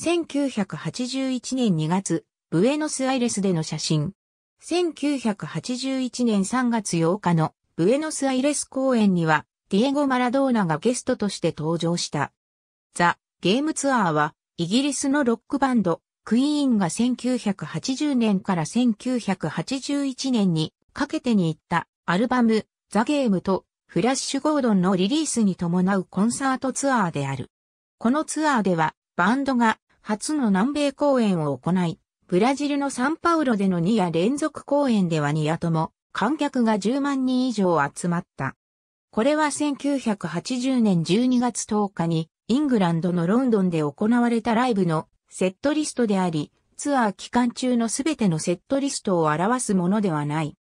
1981年2月、ブエノスアイレスでの写真。1981年3月8日のブエノスアイレス公演には、ディエゴ・マラドーナがゲストとして登場した。ザ・ゲームツアーは、イギリスのロックバンド、クイーンが1980年から1981年にかけてに行ったアルバム、ザ・ゲームとフラッシュ・ゴードンのリリースに伴うコンサートツアーである。このツアーではバンドが初の南米公演を行い、ブラジルのサンパウロでの2夜連続公演では2夜とも観客が10万人以上集まった。これは1980年12月10日にイングランドのロンドンで行われたライブのセットリストであり、ツアー期間中のすべてのセットリストを表すものではない。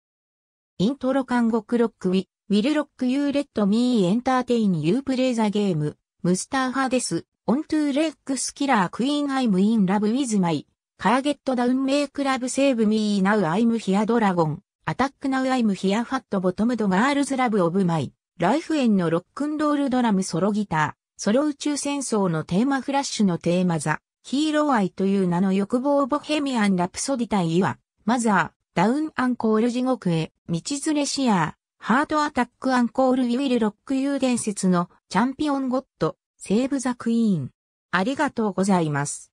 イントロ監獄ロックウィ、ウィルロックユーレットミーエンターテインユープレイザゲーム、ムスターハです。オントゥーレックスキラークイーンアイムインラブウィズマイ、カーゲットダウンメイクラブセーブミーナウアイムヒアドラゴン、アタックナウアイムヒアファットボトムドガールズラブオブマイ、ライフエンのロックンロールドラムソロギター、ソロ宇宙戦争のテーマフラッシュのテーマザ、ヒーローアイという名の欲望ボヘミアンラプソディタイは、マザー、ダウンアンコール地獄へ、道連れシアー、ハートアタックアンコールウィルロックユー伝説のチャンピオンゴッド、セーブザクイーン。ありがとうございます。